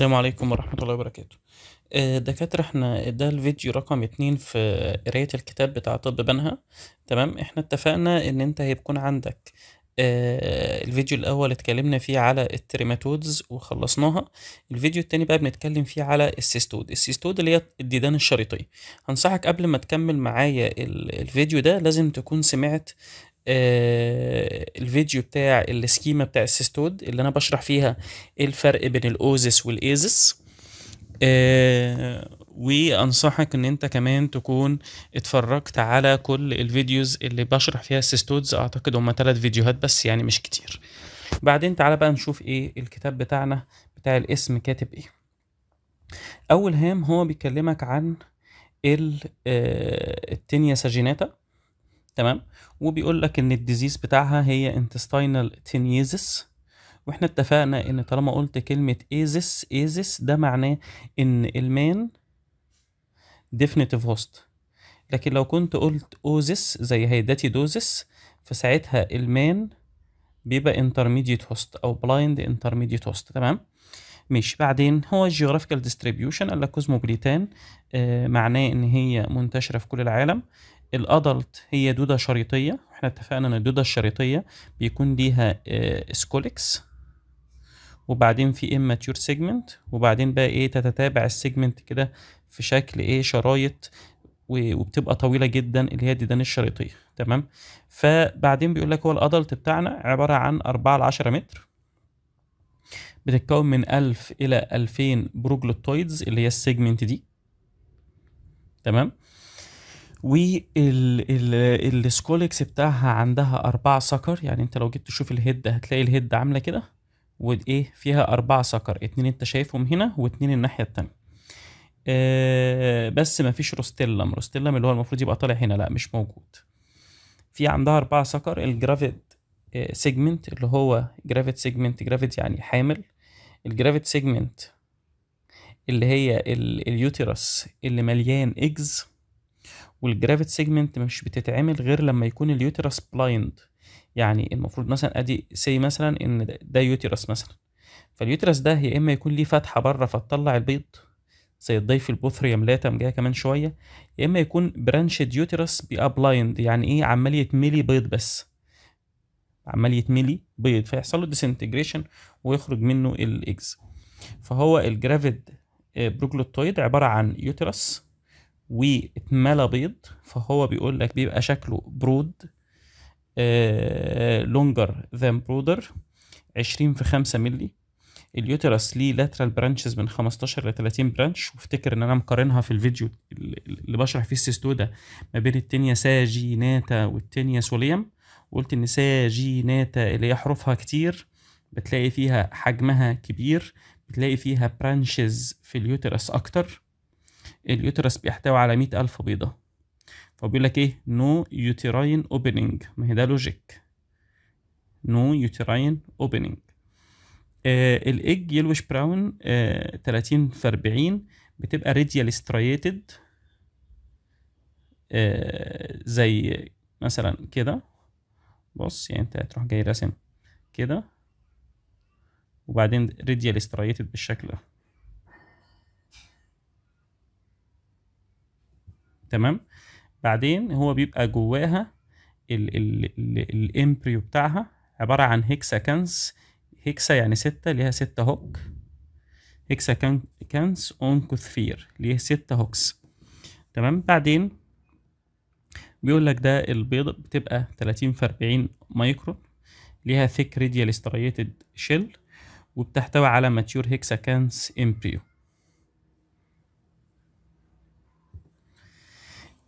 السلام عليكم ورحمة الله وبركاته آه، دكاترة احنا ده الفيديو رقم اتنين في قراية الكتاب بتاع طب بنها تمام احنا اتفقنا ان انت هيكون عندك آه، الفيديو الأول اتكلمنا فيه على التريماتودز وخلصناها الفيديو التاني بقى بنتكلم فيه على السيستود السيستود اللي هي الديدان الشريطية هنصحك قبل ما تكمل معايا الفيديو ده لازم تكون سمعت آه، الفيديو بتاع السكيما بتاع السيستود اللي انا بشرح فيها ايه الفرق بين الاوزس والايزس آه، وانصحك ان انت كمان تكون اتفرجت على كل الفيديوز اللي بشرح فيها السيستودز اعتقد هما ثلاث فيديوهات بس يعني مش كتير بعدين تعالى بقى نشوف ايه الكتاب بتاعنا بتاع الاسم كاتب ايه اول هام هو بيكلمك عن آه، التينيا ساجيناتا تمام وبيقول لك ان الديزيز بتاعها هي انتستينال تينيزس واحنا اتفقنا ان طالما قلت كلمه ايزس ايزس ده معناه ان المان ديفينيتيف هوست لكن لو كنت قلت اوزس زي داتي دوزس فساعتها المان بيبقى انترميديت هوست او بلايند انترميديت هوست تمام ماشي بعدين هو الجيوغرافيكال ديستريبيوشن قال لك كوزموبوليتان آه معناه ان هي منتشره في كل العالم الادلت هي دوده شريطيه احنا اتفقنا ان الدوده الشريطيه بيكون ليها سكوليكس آه، وبعدين في اماتيور سيجمنت وبعدين بقى ايه تتتابع السيجمنت كده في شكل ايه شرايط وبتبقى طويله جدا اللي هي الديدان الشريطيه تمام فبعدين بيقول لك هو الادلت بتاعنا عباره عن 4 ل 10 متر بتتكون من 1000 الى 2000 بروجلوتويدز اللي هي السيجمنت دي تمام والسكولكس بتاعها عندها أربعة سكر يعني أنت لو جيت تشوف الهيد هتلاقي الهيد عاملة كده وإيه فيها أربعة سكر اتنين أنت شايفهم هنا واتنين الناحية التانية آه بس مفيش روستيلم روستيلم اللي هو المفروض يبقى طالع هنا لا مش موجود في عندها أربعة سكر الجرافيت آه، سيجمنت اللي هو جرافيت سيجمنت جرافيت يعني حامل الجرافيت سيجمنت اللي هي اليوترس اللي مليان اجز والجرافيت سيجمنت مش بتتعمل غير لما يكون اليوترس بلايند يعني المفروض مثلا ادي سي مثلا ان ده, يوترس مثلا فاليوترس ده يا اما يكون ليه فتحه بره فتطلع البيض زي الضيف البوثريوم لاتم جايه كمان شويه يا اما يكون برانشد يوترس بيبقى بلايند يعني ايه عمال يتملي بيض بس عمال يتملي بيض فيحصل له ديسنتجريشن ويخرج منه الاكز فهو الجرافيد آه، بروجلوتويد عباره عن يوترس واتملى بيض فهو بيقول لك بيبقى شكله برود لونجر ذان برودر 20 في 5 مللي اليوترس ليه لاترال برانشز من 15 ل 30 برانش وافتكر ان انا مقارنها في الفيديو اللي بشرح فيه السيستو ده ما بين التينيا ساجيناتا والتينيا سوليم وقلت ان ساجيناتا اللي هي حروفها كتير بتلاقي فيها حجمها كبير بتلاقي فيها برانشز في اليوترس اكتر اليوترس بيحتوي على مئة ألف بيضة فبيقول لك إيه نو يوتراين أوبننج ما هي ده لوجيك نو يوتراين أوبننج آه، الإيج يلوش براون آه، تلاتين في أربعين بتبقى راديال آه، ستريتد زي مثلا كده بص يعني انت هتروح جاي راسم كده وبعدين راديال ستريتد بالشكل ده تمام بعدين هو بيبقى جواها الامبريو بتاعها عباره عن هيكسا كانس هيكسا يعني ستة ليها ستة هوك هيكسا كانس اونكوثفير ليها ليه ستة هوكس تمام بعدين بيقول لك ده البيضة بتبقى 30 في 40 مايكرون ليها ثيك راديال ستريتد شيل وبتحتوي على ماتيور هيكسا كانس امبريو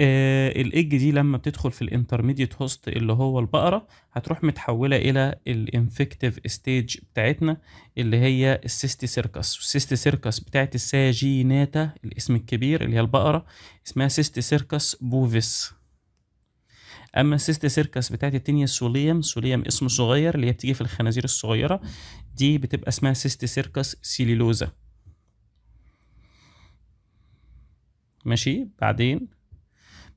آه الايج دي لما بتدخل في الانترميديت هوست اللي هو البقره هتروح متحوله الى الانفكتيف ستيج بتاعتنا اللي هي السيستي سيركس السيستي سيركس بتاعت الساجيناتا الاسم الكبير اللي هي البقره اسمها سيستي سيركس بوفيس اما السيستي سيركس بتاعت التينيا سوليم سوليم اسم صغير اللي هي بتيجي في الخنازير الصغيره دي بتبقى اسمها سيستي سيركس سيليلوزا ماشي بعدين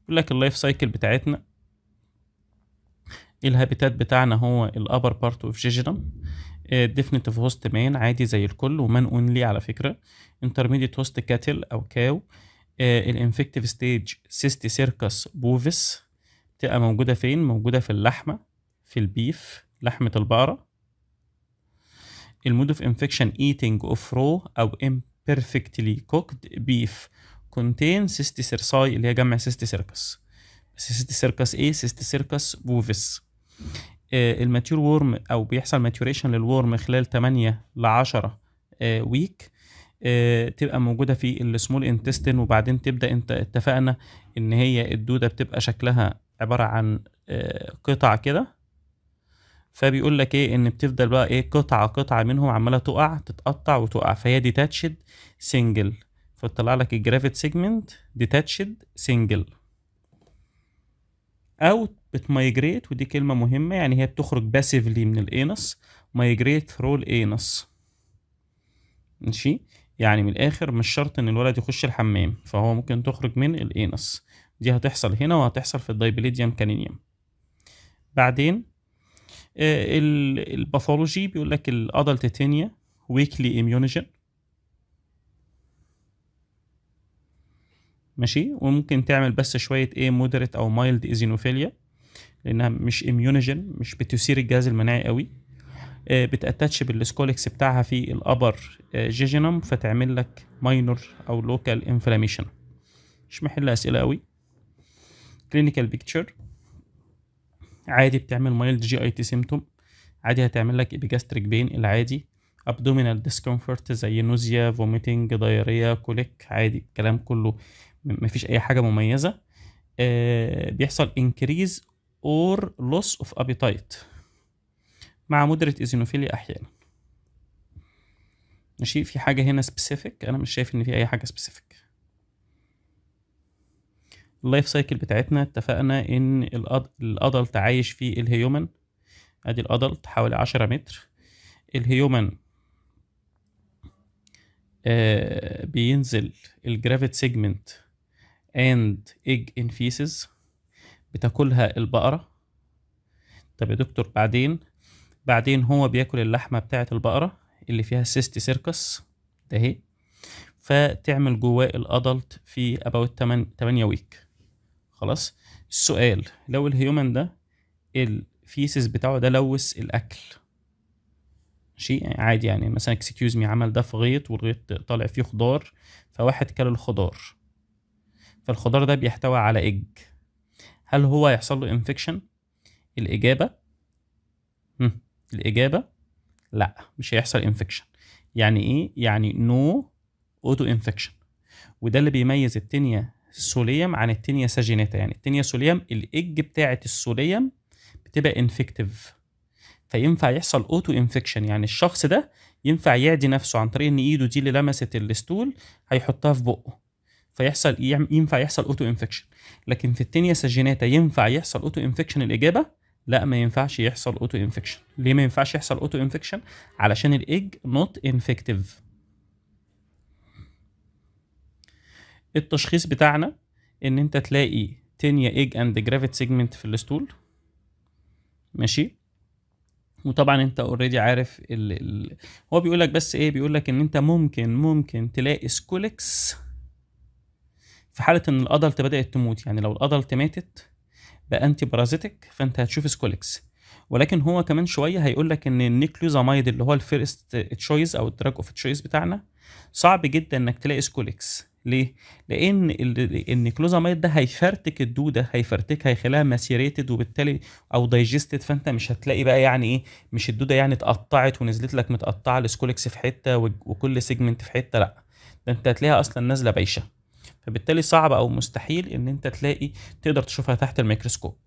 يقول لك اللايف سايكل بتاعتنا الهابيتات بتاعنا هو الابر بارت اوف جيجينم ديفنتيف هوست مان عادي زي الكل ومان اونلي على فكره انترميديت هوست كاتل او كاو الانفكتيف ستيج سيستي سيركس بوفيس تبقى موجوده فين موجوده في اللحمه في البيف لحمه البقره المود اوف انفكشن ايتينج اوف رو او imperfectly كوكد بيف كونتين سيستي سيرساي اللي هي جمع سيستي سيركس سيستي سيركس ايه سيستي سيركس بوفيس الماتيور وورم او بيحصل ماتيوريشن للورم خلال 8 ل 10 ويك آه، آه، تبقى موجودة في السمول انتستين وبعدين تبدأ انت اتفقنا ان هي الدودة بتبقى شكلها عبارة عن آه، قطع كده فبيقول لك ايه ان بتفضل بقى ايه قطعة قطعة منهم عمالة تقع تتقطع وتقع فهي ديتاتشد سنجل فتطلع لك الجرافيت سيجمنت ديتاتشد سنجل او بتمايجريت ودي كلمه مهمه يعني هي بتخرج باسيفلي من الانس مايجريت رول انس ماشي يعني من الاخر مش شرط ان الولد يخش الحمام فهو ممكن تخرج من الانس دي هتحصل هنا وهتحصل في الدايبليديام كانينيوم بعدين آه، الباثولوجي بيقول لك الادلت تينيا ويكلي اميونوجين ماشي وممكن تعمل بس شويه ايه مودريت او مايلد ايزينوفيليا لانها مش اميونوجين مش بتثير الجهاز المناعي قوي آه، بتاتش بالسكولكس بتاعها في الابر جيجينوم آه، فتعمل لك ماينور او لوكال انفلاميشن مش محل اسئله قوي كلينيكال بيكتشر عادي بتعمل مايلد جي اي تي سيمتوم عادي هتعمل لك ايبيجاستريك بين العادي ابدومينال ديسكمفورت زي نوزيا فوميتنج دايريا كوليك عادي الكلام كله مفيش اي حاجه مميزه آه، بيحصل increase or loss of appetite مع مدره ايزينوفيليا احيانا ماشي في حاجه هنا سبيسيفيك انا مش شايف ان في اي حاجه سبيسيفيك اللايف سايكل بتاعتنا اتفقنا ان الادلت عايش في الهيومن ادي الادلت حوالي عشرة متر الهيومن آه بينزل الجرافيت سيجمنت and egg in feces بتاكلها البقرة طب يا دكتور بعدين بعدين هو بياكل اللحمة بتاعة البقرة اللي فيها سيستي سيركس ده هي فتعمل جواه الادلت في about 8 ويك خلاص السؤال لو الهيومن ده الفيسز بتاعه ده لوث الاكل ماشي يعني عادي يعني مثلا اكسكيوز مي عمل ده في غيط والغيط طالع فيه خضار فواحد كل الخضار فالخضار ده بيحتوي على ايج هل هو يحصل له انفكشن الاجابه مم. الاجابه لا مش هيحصل انفكشن يعني ايه يعني نو اوتو انفكشن وده اللي بيميز التينيا سوليم عن التينيا ساجيناتا يعني التينيا سوليم الايج بتاعه السوليم بتبقى انفكتيف فينفع يحصل اوتو انفكشن يعني الشخص ده ينفع يعدي نفسه عن طريق ان ايده دي اللي لمست الستول هيحطها في بقه فيحصل ينفع يحصل اوتو انفكشن لكن في التينيا سجيناتا ينفع يحصل اوتو انفكشن الاجابه لا ما ينفعش يحصل اوتو انفكشن ليه ما ينفعش يحصل اوتو انفكشن علشان الايج نوت انفكتيف التشخيص بتاعنا ان انت تلاقي تينيا ايج اند جرافيت سيجمنت في الاستول ماشي وطبعا انت اوريدي عارف ال ال هو بيقول لك بس ايه بيقول لك ان انت ممكن ممكن تلاقي سكولكس في حاله ان الادلت بدات تموت يعني لو الادلت ماتت بانتي بارازيتك فانت هتشوف سكوليكس ولكن هو كمان شويه هيقول لك ان النيكلوزامايد اللي هو الفيرست تشويس او الدراج اوف تشويس بتاعنا صعب جدا انك تلاقي سكوليكس ليه؟ لان النيكلوزامايد ده هيفرتك الدوده هيفرتكها هيخليها ماسيريتد وبالتالي او دايجستد فانت مش هتلاقي بقى يعني ايه مش الدوده يعني اتقطعت ونزلت لك متقطعه السكوليكس في حته وكل سيجمنت في حته لا ده انت هتلاقيها اصلا نازله بايشه فبالتالي صعب او مستحيل ان انت تلاقي تقدر تشوفها تحت الميكروسكوب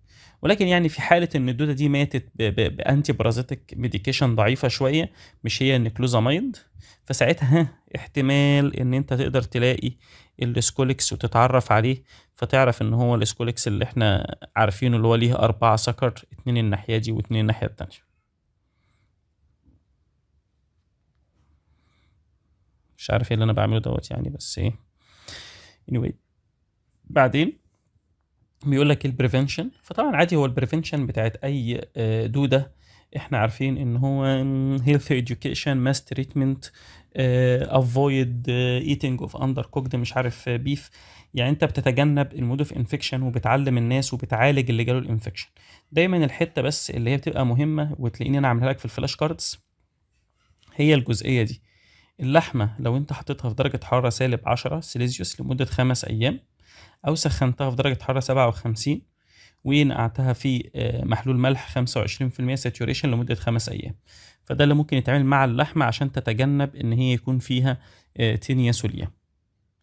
ولكن يعني في حاله ان الدوده دي ماتت بانتي بارازيتك ميديكيشن ضعيفه شويه مش هي النكلوزاميد فساعتها احتمال ان انت تقدر تلاقي السكوليكس وتتعرف عليه فتعرف ان هو السكوليكس اللي احنا عارفينه اللي هو ليه اربعه سكر اتنين الناحيه دي واتنين الناحيه التانيه مش عارف ايه اللي انا بعمله دوت يعني بس ايه anyway بعدين بيقول لك البريفنشن فطبعا عادي هو البريفنشن بتاعت اي آه، دوده احنا عارفين ان هو هيلث education ماس تريتمنت افويد ايتنج اوف اندر كوكد مش عارف بيف آه، يعني انت بتتجنب المود اوف انفكشن وبتعلم الناس وبتعالج اللي جاله الانفكشن دايما الحته بس اللي هي بتبقى مهمه وتلاقيني انا عاملها لك في الفلاش كاردز هي الجزئيه دي اللحمة لو انت حطيتها في درجة حرارة سالب عشرة سيليزيوس لمدة خمس أيام أو سخنتها في درجة حرارة سبعة وخمسين ونقعتها في آه، محلول ملح خمسة وعشرين في المية ساتوريشن لمدة خمس أيام فده اللي ممكن يتعمل مع اللحمة عشان تتجنب إن هي يكون فيها آه، تينيا سوليا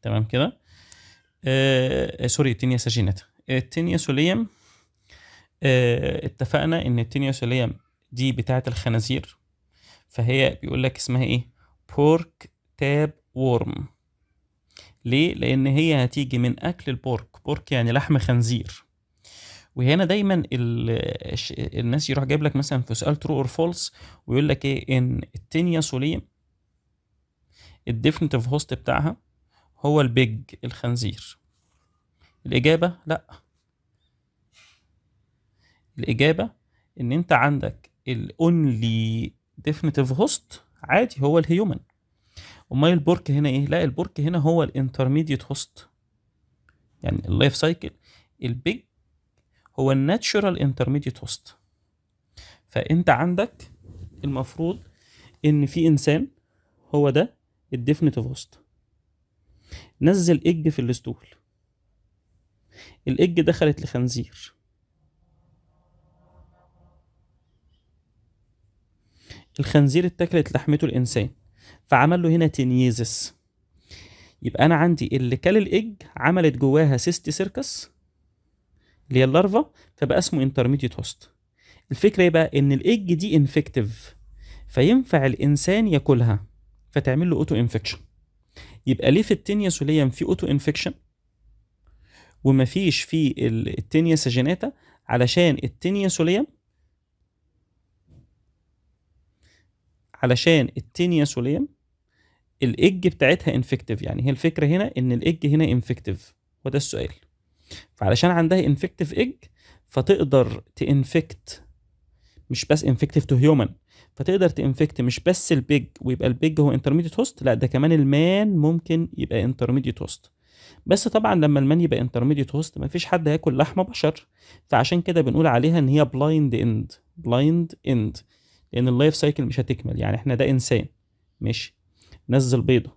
تمام كده آه, آه، سوري تينيا ساجيناتا التينيا سوليم آه اتفقنا إن التينيا سوليم دي بتاعة الخنازير فهي بيقول لك اسمها إيه بورك تاب وورم ليه؟ لأن هي هتيجي من أكل البورك بورك يعني لحم خنزير وهنا دايما الناس يروح جايب لك مثلا في سؤال ترو اور فولس ويقول لك ايه ان التينيا سوليم الديفنتيف هوست بتاعها هو البيج الخنزير الإجابة لأ الإجابة إن أنت عندك الأونلي ديفنتيف هوست عادي هو الهيومن امال البرك هنا ايه لا البرك هنا هو الانترميديت هوست يعني اللايف سايكل البيج هو الناتشورال انترميديت هوست فانت عندك المفروض ان في انسان هو ده الديفنتيف هوست نزل اج في الاسطول الاج دخلت لخنزير الخنزير اتاكلت لحمته الانسان فعمل له هنا تينيزس يبقى انا عندي اللي كل الايج عملت جواها سيستي سيركس اللي هي اللارفا فبقى اسمه انترميديت هوست الفكره ايه بقى ان الايج دي انفكتيف فينفع الانسان ياكلها فتعمل له اوتو انفكشن يبقى ليه في التينيا سوليم في اوتو انفكشن ومفيش في التينيا ساجيناتا علشان التينيا سوليم علشان التينيا سوليم الايج بتاعتها انفكتيف يعني هي الفكره هنا ان الايج هنا انفكتيف وده السؤال فعلشان عندها انفكتيف ايج فتقدر تانفكت مش بس انفكتيف تو هيومن فتقدر تانفكت مش بس البيج ويبقى البيج هو انترميديت هوست لا ده كمان المان ممكن يبقى انترميديت هوست بس طبعا لما المان يبقى انترميديت هوست مفيش حد هياكل لحمه بشر فعشان كده بنقول عليها ان هي بلايند اند بلايند اند لان اللايف سايكل مش هتكمل يعني احنا ده انسان ماشي نزل بيضه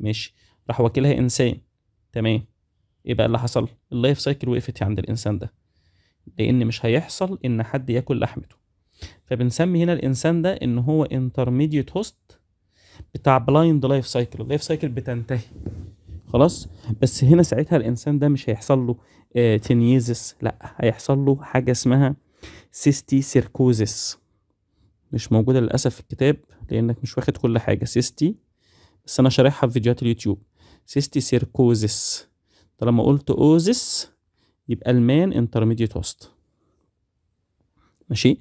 ماشي راح واكلها انسان تمام ايه بقى اللي حصل اللايف سايكل وقفت عند الانسان ده لان مش هيحصل ان حد ياكل لحمته فبنسمي هنا الانسان ده ان هو انترميديت هوست بتاع بلايند لايف سايكل اللايف سايكل بتنتهي خلاص بس هنا ساعتها الانسان ده مش هيحصل له آه تنيزس لا هيحصل له حاجه اسمها سيستي سيركوزس مش موجوده للاسف في الكتاب لانك مش واخد كل حاجه سيستي بس انا شارحها في فيديوهات اليوتيوب سيستي سيركوزس طالما قلت اوزس يبقى المان انترميديت وسط ماشي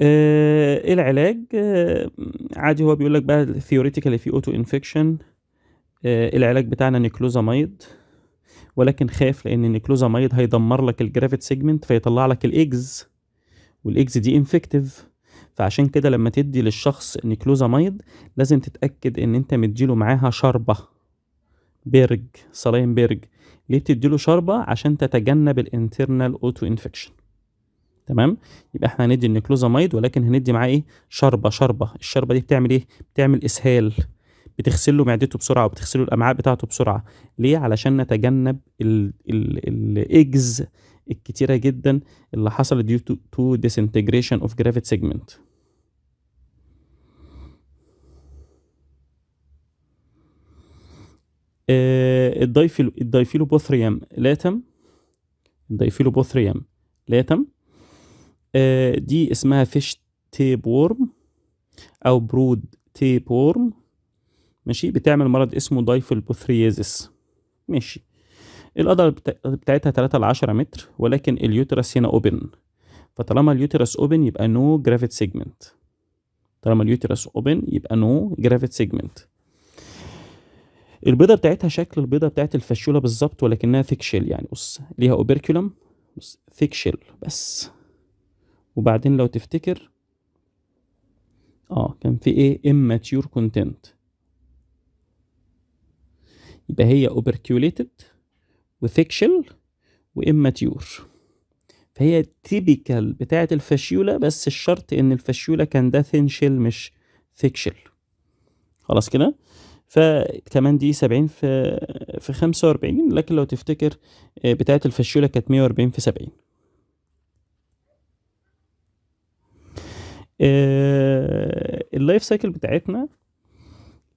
آه العلاج آه عادي هو بيقول لك بقى ثيوريتيكالي في اوتو انفكشن آه العلاج بتاعنا نيكلوزامايد ولكن خاف لان النيكلوزامايد هيدمر لك الجرافيت سيجمنت فيطلع لك الاكس والاكس دي انفكتيف فعشان كده لما تدي للشخص نيكلوزاميد لازم تتأكد إن أنت مديله معاها شربة بيرج صلايم بيرج ليه بتديله شربة عشان تتجنب الانترنال اوتو انفكشن تمام يبقى احنا هندي النيكلوزاميد ولكن هندي معاه ايه شربة شربة الشربة دي بتعمل ايه بتعمل اسهال بتغسل له معدته بسرعه وبتغسل له الامعاء بتاعته بسرعه ليه علشان نتجنب الاجز الكتيرة جدا اللي حصلت due to disintegration of gravity segment آه، الدايفيلو بوثريام لاتم بوثريام لاتم آه، دي اسمها فيش تيب وورم او برود تيب وورم ماشي بتعمل مرض اسمه دايفيلبوثريازيس ماشي القدر بتاعتها 3 ل 10 متر ولكن اليوترس هنا اوبن فطالما اليوترس اوبن يبقى نو جرافيت سيجمنت طالما اليوترس اوبن يبقى نو جرافيت سيجمنت البيضه بتاعتها شكل البيضه بتاعت الفشوله بالظبط ولكنها ثيك شيل يعني بص ليها اوبركيولم بص ثيك شيل بس وبعدين لو تفتكر اه كان في ايه immature content يبقى هي اوبركيوليتد وثيك شيل واماتيور فهي تيبيكال بتاعة الفاشيولا بس الشرط ان الفاشيولا كان ده ثين شيل مش ثيك شيل خلاص كده فكمان دي سبعين في في خمسة وأربعين لكن لو تفتكر آه، بتاعة الفاشيولا كانت مية وأربعين في سبعين آه، اللايف سايكل بتاعتنا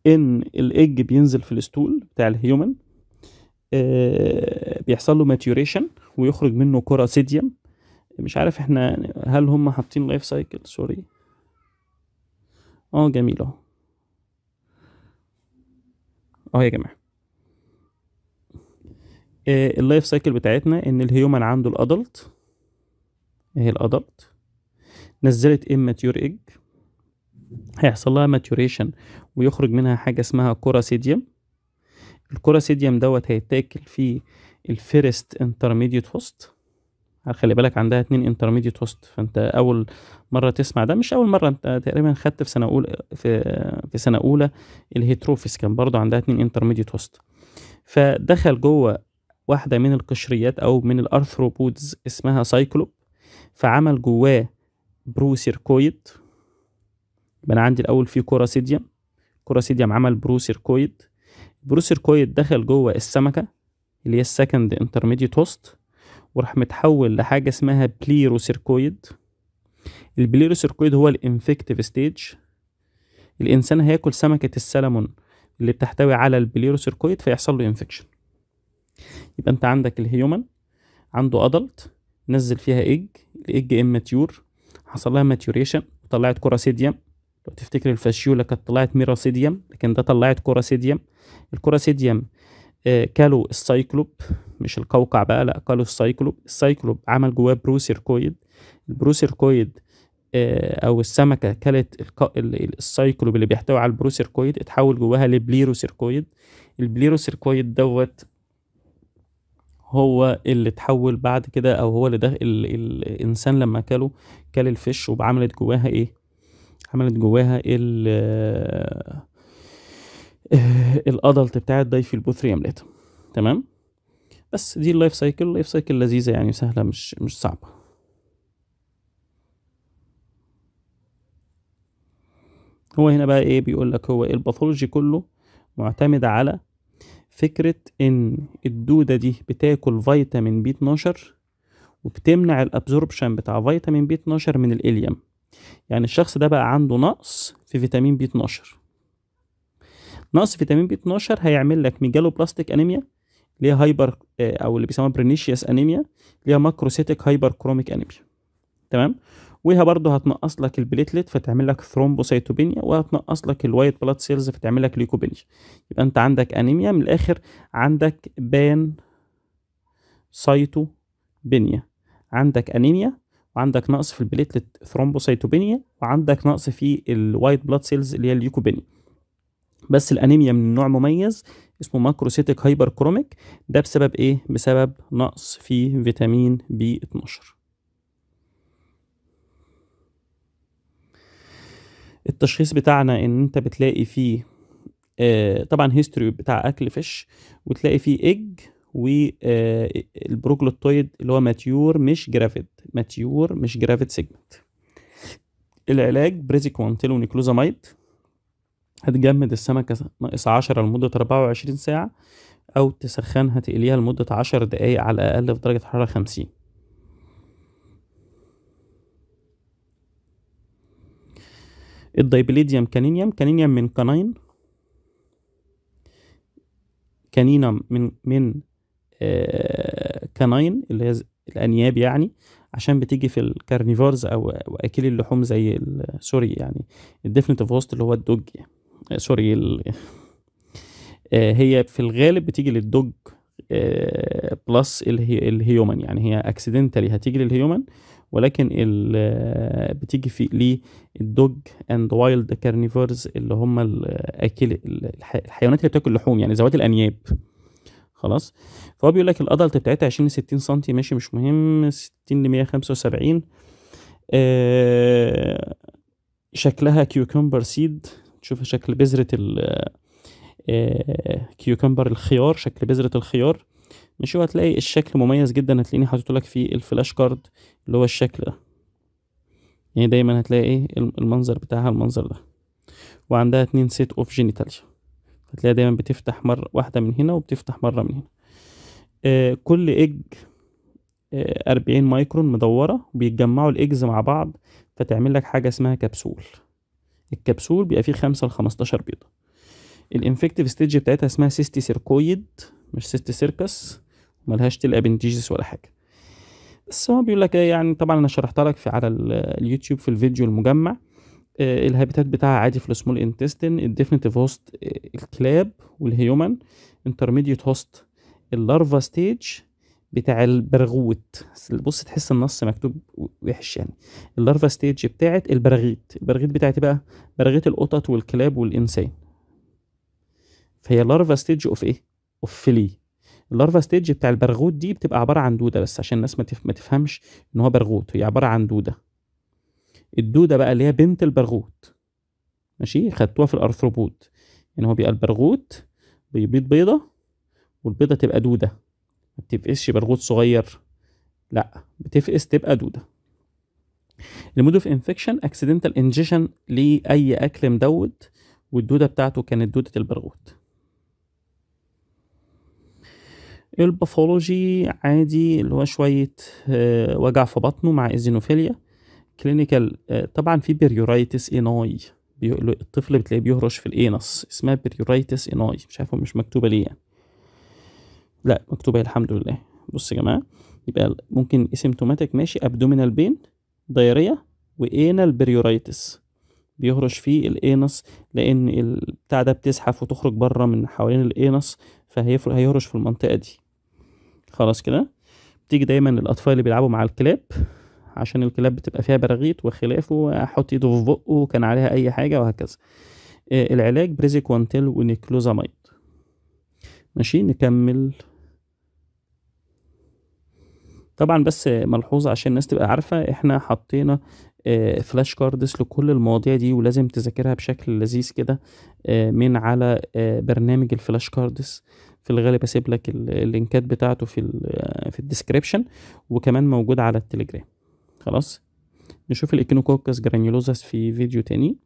ان الايج بينزل في الاستول بتاع الهيومن آه، بيحصل له ماتيوريشن ويخرج منه كرة سيديم مش عارف احنا هل هم حاطين لايف سايكل سوري اه جميل اهو اه يا جماعه آه، اللايف سايكل بتاعتنا ان الهيومن عنده الادلت اهي الادلت نزلت اماتيور ايج هيحصل لها ماتيوريشن ويخرج منها حاجه اسمها كورا سيديوم سيديم دوت هيتاكل في الفيرست انترميديت هوست خلي بالك عندها اتنين انترميديت هوست فانت اول مره تسمع ده مش اول مره انت تقريبا خدت في سنه اولى في في سنه اولى الهيتروفيس كان برضو عندها اتنين انترميديت هوست فدخل جوه واحده من القشريات او من الارثروبودز اسمها سايكلوب فعمل جواه بروسيركويد يبقى انا عندي الاول في كوراسيديوم سيديم عمل بروسيركويد بروسر كويت دخل جوه السمكة اللي هي السكند انترميديت هوست وراح متحول لحاجة اسمها بليرو سيركويد البليرو سيركويد هو الانفكتيف ستيج الإنسان هياكل سمكة السلمون اللي بتحتوي على البليرو سيركويد فيحصل له انفكشن يبقى انت عندك الهيومن عنده ادلت نزل فيها ايج الايج اماتيور حصل لها ماتيوريشن وطلعت كرة سيديوم لو تفتكر الفاشيولا كانت طلعت ميراسيديم لكن ده طلعت كوراسيديم الكوراسيديم آه كالو السايكلوب مش القوقع بقى لا كالو السايكلوب السايكلوب عمل جواه بروسيركويد البروسيركويد آه او السمكه كلت السايكلوب اللي بيحتوي على البروسيركويد اتحول جواها لبليروسيركويد البليروسيركويد دوت هو اللي اتحول بعد كده او هو اللي ده الانسان لما كله كل الفش وعملت جواها ايه عملت جواها ال آه، الادلت بتاع الضيف البوثري املته تمام بس دي اللايف سايكل اللايف سايكل لذيذه يعني سهله مش مش صعبه هو هنا بقى ايه بيقول لك هو الباثولوجي كله معتمد على فكرة إن الدودة دي بتاكل فيتامين بي 12 وبتمنع الابزوربشن بتاع فيتامين بي 12 من الاليوم يعني الشخص ده بقى عنده نقص في فيتامين بي 12 نقص فيتامين بي 12 هيعمل لك ميجالوبلاستيك انيميا اللي هي هايبر آه، او اللي بيسموها برينيشيس انيميا اللي هي ماكروسيتك هايبر كروميك انيميا تمام وهي برضه هتنقص لك البليتلت فتعمل لك ثرومبوسيتوبينيا وهتنقص لك الوايت بلاد سيلز فتعمل لك ليكوبينيا يبقى انت عندك انيميا من الاخر عندك بان سايتوبينيا عندك انيميا وعندك نقص في البليتلت ثرومبوسيتوبينيا وعندك نقص في الوايت بلاد سيلز اللي هي اليوكوبينيا بس الانيميا من نوع مميز اسمه ماكروسيتيك هايبر كروميك ده بسبب ايه بسبب نقص في فيتامين بي 12 التشخيص بتاعنا ان انت بتلاقي فيه آه طبعا هيستوري بتاع اكل فيش وتلاقي فيه ايج والبروكلوتويد آه، اللي هو ماتيور مش جرافيد ماتيور مش جرافيد سيجمنت العلاج بريزيكوانتيل ونيكلوزاميد هتجمد السمكة ناقص عشرة لمدة أربعة وعشرين ساعة أو تسخنها تقليها لمدة عشر دقايق على الأقل في درجة حرارة خمسين الدايبليديام كانينيوم كانينيوم من كانين كانينا من من آه، كناين اللي هي الانياب يعني عشان بتيجي في الكارنيفورز او واكل اللحوم زي سوري يعني الديفنت اوف هوست اللي هو الدوج يعني. آه، سوري آه، هي في الغالب بتيجي للدوج بلس الهيومن يعني هي اكسيدنتالي هتيجي للهيومن ولكن بتيجي في الدوج اند وايلد كارنيفورز اللي هم الاكل الحيوانات اللي بتاكل لحوم يعني ذوات الانياب خلاص فهو بيقول لك الادلت بتاعتها 20 ل 60 سم ماشي مش مهم 60 ل 175 آه، شكلها كيوكمبر سيد تشوف شكل بذرة ال كيوكمبر آه، الخيار شكل بذرة الخيار ماشي وهتلاقي الشكل مميز جدا هتلاقيني حاطط لك في الفلاش كارد اللي هو الشكل ده يعني دايما هتلاقي ايه المنظر بتاعها المنظر ده وعندها اتنين سيت اوف جينيتاليا هتلاقيها دايما بتفتح مرة واحدة من هنا وبتفتح مرة من هنا آه كل ايج آه 40 مايكرون مدورة بيتجمعوا الايجز مع بعض فتعمل لك حاجة اسمها كبسول الكبسول بيبقى فيه 5 ل 15 بيضة الانفكتيف ستيج بتاعتها اسمها سيستي سيركويد مش سيستي سيركس ملهاش تلقى بنتيجس ولا حاجة بس هو بيقول لك ايه يعني طبعا انا شرحتها لك في على اليوتيوب في الفيديو المجمع آه، الهابيتات بتاعها عادي في السمول انتستين الديفنتيف هوست الكلاب والهيومن انترميديت هوست اللارفا ستيج بتاع البرغوت بص تحس النص مكتوب وحش يعني اللارفا ستيج بتاعه البراغيت البراغيت بتاعتي بقى براغيت القطط والكلاب والانسان فهي لارفا ستيج اوف ايه اوف فلي اللارفا ستيج بتاع البرغوت دي بتبقى عباره عن دوده بس عشان الناس ما تفهمش ان هو برغوت هي عباره عن دوده الدوده بقى اللي هي بنت البرغوت ماشي خدتوها في الارثروبود يعني هو بيبقى البرغوت بيبيض بيضه والبيضه تبقى دوده ما بتفقسش برغوت صغير لا بتفقس تبقى دوده المود اوف انفكشن اكسيدنتال انجيشن لاي اكل مدود والدوده بتاعته كانت دوده البرغوت الباثولوجي عادي اللي هو شويه آه، وجع في بطنه مع ازينوفيليا كلينيكال آه، طبعا في بيريورايتس اناي الطفل بتلاقيه بيهرش في الانس اسمها بيريورايتس اناي مش عارف مش مكتوبه ليه يعني. لا مكتوبه الحمد لله بص يا جماعه يبقى ممكن اسيمتوماتيك ماشي ابدومينال بين دايريا وانال بيريورايتس بيهرش في الانس لان البتاع ده بتزحف وتخرج بره من حوالين الانس فهيهرش في المنطقه دي خلاص كده بتيجي دايما الاطفال اللي بيلعبوا مع الكلاب عشان الكلاب بتبقى فيها براغيث وخلافه احط ايده في بقه وكان عليها اي حاجه وهكذا آه، العلاج بريزيكوانتيل ونيكلوزاميد ماشي نكمل طبعا بس ملحوظه عشان الناس تبقى عارفه احنا حطينا فلاش آه، كاردس لكل المواضيع دي ولازم تذاكرها بشكل لذيذ كده آه، من على برنامج الفلاش كاردس في الغالب اسيب لك اللينكات بتاعته في في الديسكريبشن وكمان موجود على التليجرام خلاص نشوف الاكينوكوكس جرانيولوزاس في فيديو تاني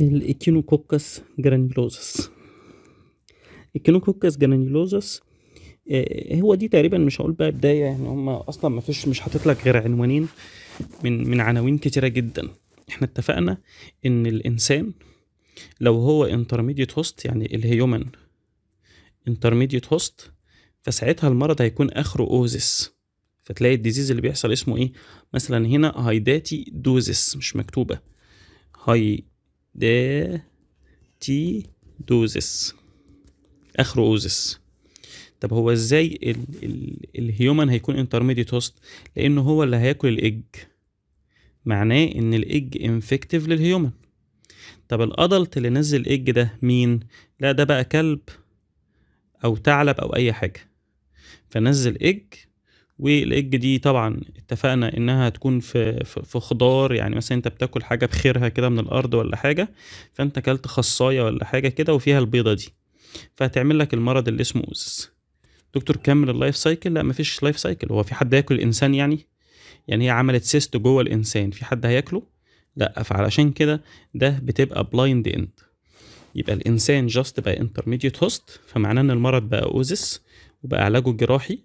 الاكينوكوكس جرانيولوزاس الكينوكوكس جرانيولوزاس هو دي تقريبا مش هقول بقى بدايه يعني هما اصلا ما فيش مش حاطط لك غير عنوانين من من عناوين كتيره جدا احنا اتفقنا ان الانسان لو هو انترميديت هوست يعني الهيومن انترميديت هوست فساعتها المرض هيكون اخره اوزس فتلاقي الديزيز اللي بيحصل اسمه ايه مثلا هنا هايداتي دوزس مش مكتوبه هاي دا تي دوزس اخره اوزس طب هو ازاي الهيومن هيكون انترميديت هوست لانه هو اللي هياكل الاج معناه ان الاج انفكتيف للهيومن طب الادلت اللي نزل الاج ده مين لا ده بقى كلب او ثعلب او اي حاجه فنزل ايج والايج دي طبعا اتفقنا انها هتكون في في خضار يعني مثلا انت بتاكل حاجه بخيرها كده من الارض ولا حاجه فانت اكلت خصايه ولا حاجه كده وفيها البيضه دي فهتعمل لك المرض اللي اسمه اوزس دكتور كمل اللايف سايكل لا مفيش لايف سايكل هو في حد هياكل الانسان يعني يعني هي عملت سيست جوه الانسان في حد هياكله لا فعلشان كده ده بتبقى بلايند اند يبقى الانسان جاست بقى انترميديت هوست فمعناه ان المرض بقى اوزس وبقى علاجه جراحي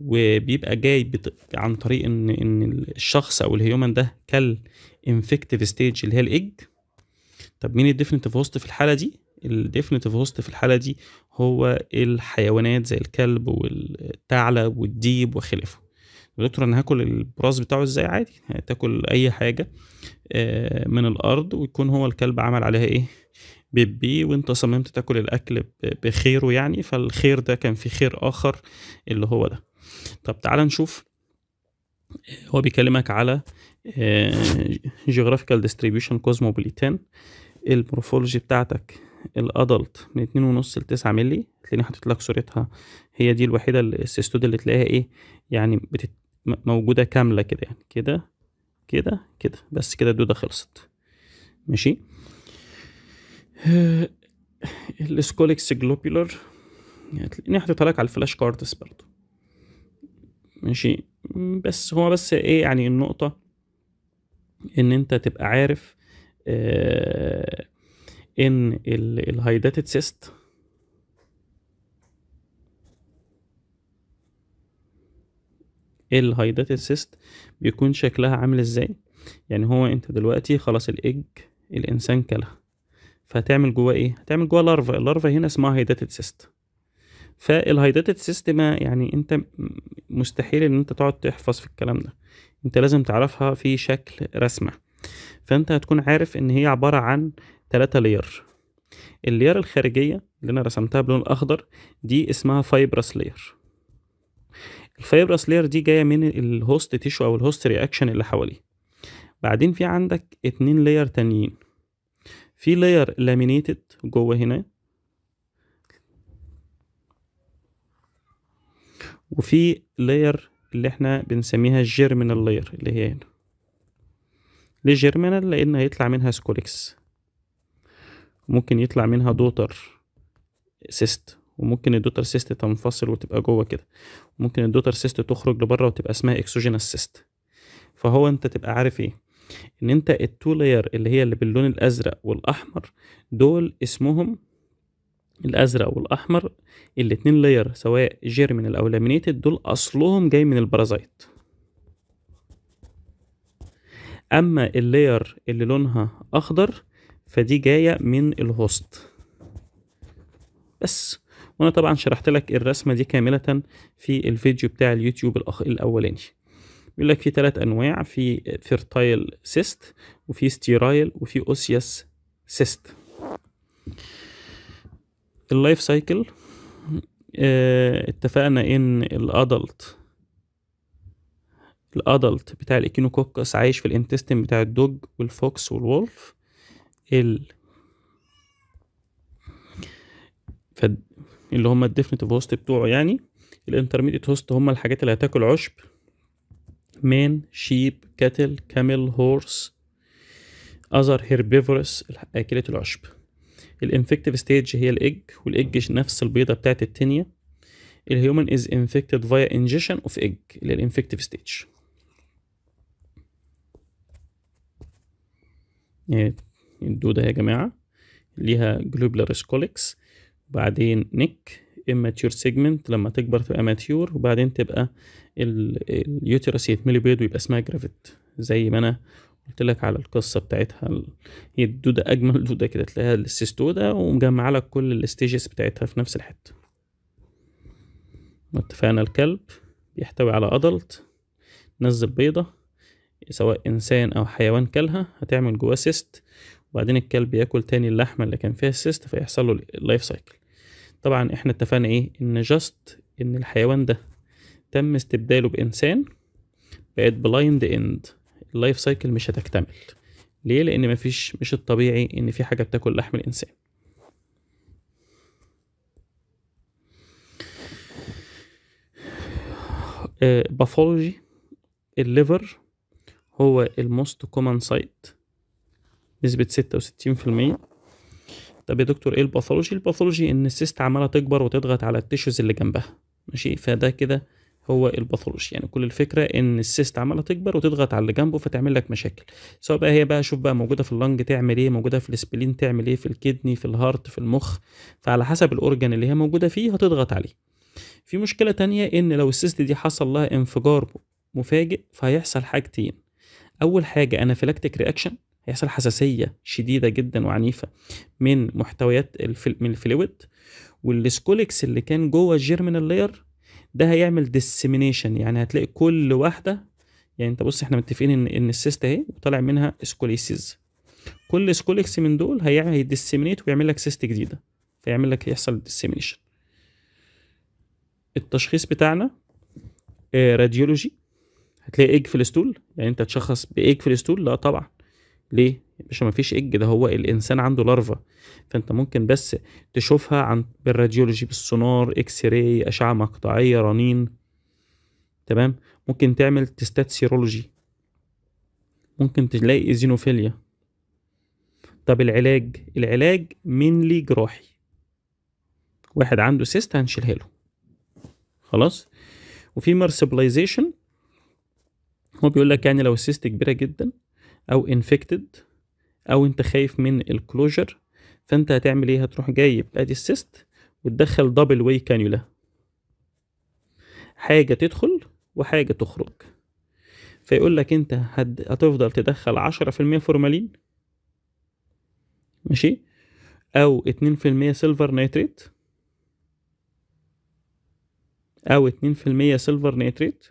وبيبقى جاي بت... عن طريق ان ان الشخص او الهيومن ده كل انفكتيف ستيج اللي هي الايج طب مين الديفينيتيف هوست في الحاله دي الديفينيتيف هوست في الحاله دي هو الحيوانات زي الكلب والثعلب والديب وخلافه دكتور انا هاكل البراز بتاعه ازاي عادي هتاكل اي حاجه آه، من الارض ويكون هو الكلب عمل عليها ايه بيبي وانت صممت تاكل الاكل بخيره يعني فالخير ده كان في خير اخر اللي هو ده طب تعال نشوف آه، هو بيكلمك على جيوغرافيكال ديستريبيوشن كوزموبوليتان المورفولوجي بتاعتك الادلت من اتنين ونص لتسعة ملي تلاقيني حاطط لك صورتها هي دي الوحيده السيستود اللي تلاقيها ايه يعني بتت... موجوده كامله كده يعني كده كده كده بس كده الدوده خلصت ماشي الاسكوليكس جلوبيلر هتلاقيني حاططها لك على الفلاش كاردس برضو ماشي بس هو بس ايه يعني النقطة ان انت تبقى عارف آه ان الهايداتد سيست الهايداتد سيست بيكون شكلها عامل ازاي يعني هو انت دلوقتي خلاص الايج الانسان كلها فهتعمل جواه ايه هتعمل جواه لارفا اللارفا هنا اسمها هيداتيد سيست فالهيداتيد سيست ما يعني انت مستحيل ان انت تقعد تحفظ في الكلام ده انت لازم تعرفها في شكل رسمه فانت هتكون عارف ان هي عباره عن ثلاثة لير اللير الخارجيه اللي انا رسمتها باللون الاخضر دي اسمها فايبرس لير الفايبرس لير دي جايه من الهوست تيشو او الهوست رياكشن اللي حواليه بعدين في عندك اتنين لير تانيين في لاير لامينيتد جوه هنا وفي لاير اللي احنا بنسميها الجيرمينال لاير اللي هي هنا ليه جيرمينال لان هيطلع منها سكوليكس ممكن يطلع منها دوتر سيست وممكن الدوتر سيست تنفصل وتبقى جوه كده ممكن الدوتر سيست تخرج لبره وتبقى اسمها اكسوجينس سيست فهو انت تبقى عارف ايه ان انت التو لاير اللي هي اللي باللون الازرق والاحمر دول اسمهم الازرق والاحمر الاتنين لاير سواء جيرمينال او لامينيتد دول اصلهم جاي من البرازايت اما اللاير اللي لونها اخضر فدي جايه من الهوست بس وانا طبعا شرحت لك الرسمه دي كامله في الفيديو بتاع اليوتيوب الاولاني بيقول لك في ثلاث انواع في فيرتايل سيست وفي ستيرايل وفي اوسياس سيست اللايف سايكل اتفقنا ان الادلت الادلت بتاع الاكينوكوكس عايش في الانتستين بتاع الدوج والفوكس والولف ال اللي هم الديفنتيف هوست بتوعه يعني الانترميديت هوست هم الحاجات اللي هتاكل عشب مين شيب كاتل كامل هورس اذر هيربيفورس أكلة العشب الانفكتيف ستيج هي الايج والايج نفس البيضة بتاعت التانية الهيومن از انفكتد فيا انجيشن اوف ايج اللي هي الانفكتيف ستيج الدودة يا جماعة ليها globular scolix وبعدين نيك immature segment لما تكبر تبقى mature وبعدين تبقى اليوترس يتملي بيض ويبقى اسمها جرافيت زي ما انا قلت لك على القصه بتاعتها هي الدوده اجمل دوده كده تلاقيها السيستوده ومجمعه لك كل الاستيجز بتاعتها في نفس الحته اتفقنا الكلب بيحتوي على ادلت نزل بيضه سواء انسان او حيوان كلها هتعمل جواه سيست وبعدين الكلب ياكل تاني اللحمه اللي كان فيها السيست فيحصل له اللايف سايكل طبعا احنا اتفقنا ايه ان جاست ان الحيوان ده تم استبداله بانسان بقت بلايند اند اللايف سايكل مش هتكتمل ليه لان مفيش مش الطبيعي ان في حاجه بتاكل لحم الانسان باثولوجي آه، الليفر هو الموست كومن سايت نسبة ستة وستين في المية طب يا دكتور ايه الباثولوجي الباثولوجي ان السيست عماله تكبر وتضغط على التيشوز اللي جنبها ماشي فده كده هو الباثولوجي يعني كل الفكره ان السيست عماله تكبر وتضغط على اللي جنبه فتعمل لك مشاكل سواء بقى هي بقى شوف بقى موجوده في اللنج تعمل ايه موجوده في السبلين تعمل ايه في الكدني في الهارت في المخ فعلى حسب الاورجن اللي هي موجوده فيه هتضغط عليه في مشكله تانية ان لو السيست دي حصل لها انفجار مفاجئ فهيحصل حاجتين اول حاجه انافيلاكتيك رياكشن هيحصل حساسيه شديده جدا وعنيفه من محتويات الفل... من الفلويد والسكوليكس اللي كان جوه الجيرمينال لاير ده هيعمل ديسيمينيشن يعني هتلاقي كل واحده يعني انت بص احنا متفقين ان ان السيست اهي وطالع منها سكوليسيز كل سكوليكس من دول هيعمل هيديسيمينيت ويعمل لك سيست جديده فيعمل لك يحصل ديسيمينيشن التشخيص بتاعنا راديولوجي آه، هتلاقي ايج في الاستول يعني انت تشخص بايج في الاستول لا طبعا ليه يا باشا مفيش اج ده هو الانسان عنده لارفا فانت ممكن بس تشوفها عن بالراديولوجي بالسونار اكس راي اشعه مقطعيه رنين تمام ممكن تعمل تستات سيرولوجي ممكن تلاقي زينوفيليا طب العلاج العلاج منلي جراحي واحد عنده سيست هنشيلها له خلاص وفي مرسبلايزيشن هو بيقول لك يعني لو السيست كبيره جدا او انفكتد او انت خايف من الكلوجر فانت هتعمل ايه هتروح جايب ادي السيست وتدخل دبل واي كانيولا حاجه تدخل وحاجه تخرج فيقول لك انت هتفضل تدخل عشرة في المية فورمالين ماشي او اتنين في المية سيلفر نيتريت او اتنين في المية سيلفر نيتريت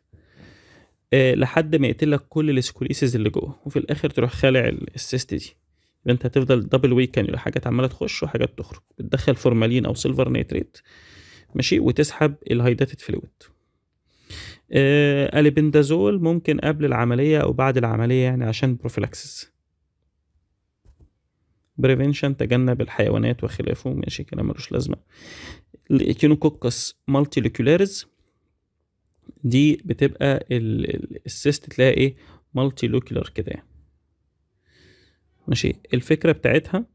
آه، لحد ما يقتلك كل السكوليسز اللي جوه وفي الاخر تروح خالع السيست دي انت هتفضل دبل وي كانيولا حاجات عماله تخش وحاجات تخرج بتدخل فورمالين او سيلفر نيتريت ماشي وتسحب الهيداتد فلويد آه البندازول ممكن قبل العمليه او بعد العمليه يعني عشان بروفيلاكسس بريفنشن تجنب الحيوانات وخلافه ماشي كلام ملوش لازمه الايكينوكوكس مالتي ليكولارز دي بتبقى السيست تلاقي ايه مالتي لوكيلر كده يعني. ماشي الفكره بتاعتها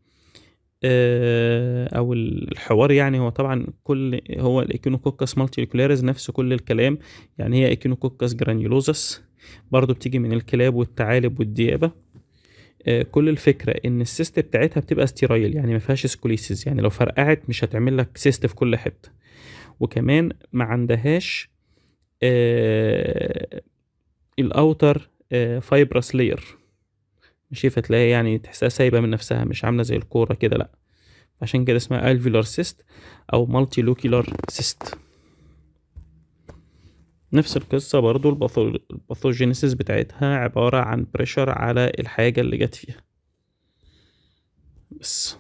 آه، او الحوار يعني هو طبعا كل هو الايكينوكوكس مالتي لوكيلاريز نفس كل الكلام يعني هي ايكينوكوكس جرانيولوزس برضو بتيجي من الكلاب والثعالب والديابه آه، كل الفكره ان السيست بتاعتها بتبقى ستيرايل يعني ما فيهاش سكوليسيس يعني لو فرقعت مش هتعمل لك سيست في كل حته وكمان ما عندهاش آه، الاوتر فايبرس آه، لير شايفه فتلاقيها يعني تحسها سايبه من نفسها مش عامله زي الكوره كده لا عشان كده اسمها الفيلار سيست او مالتي لوكيلار سيست نفس القصة برضو الباثوجينيسيس بتاعتها عبارة عن بريشر على الحاجة اللي جت فيها بس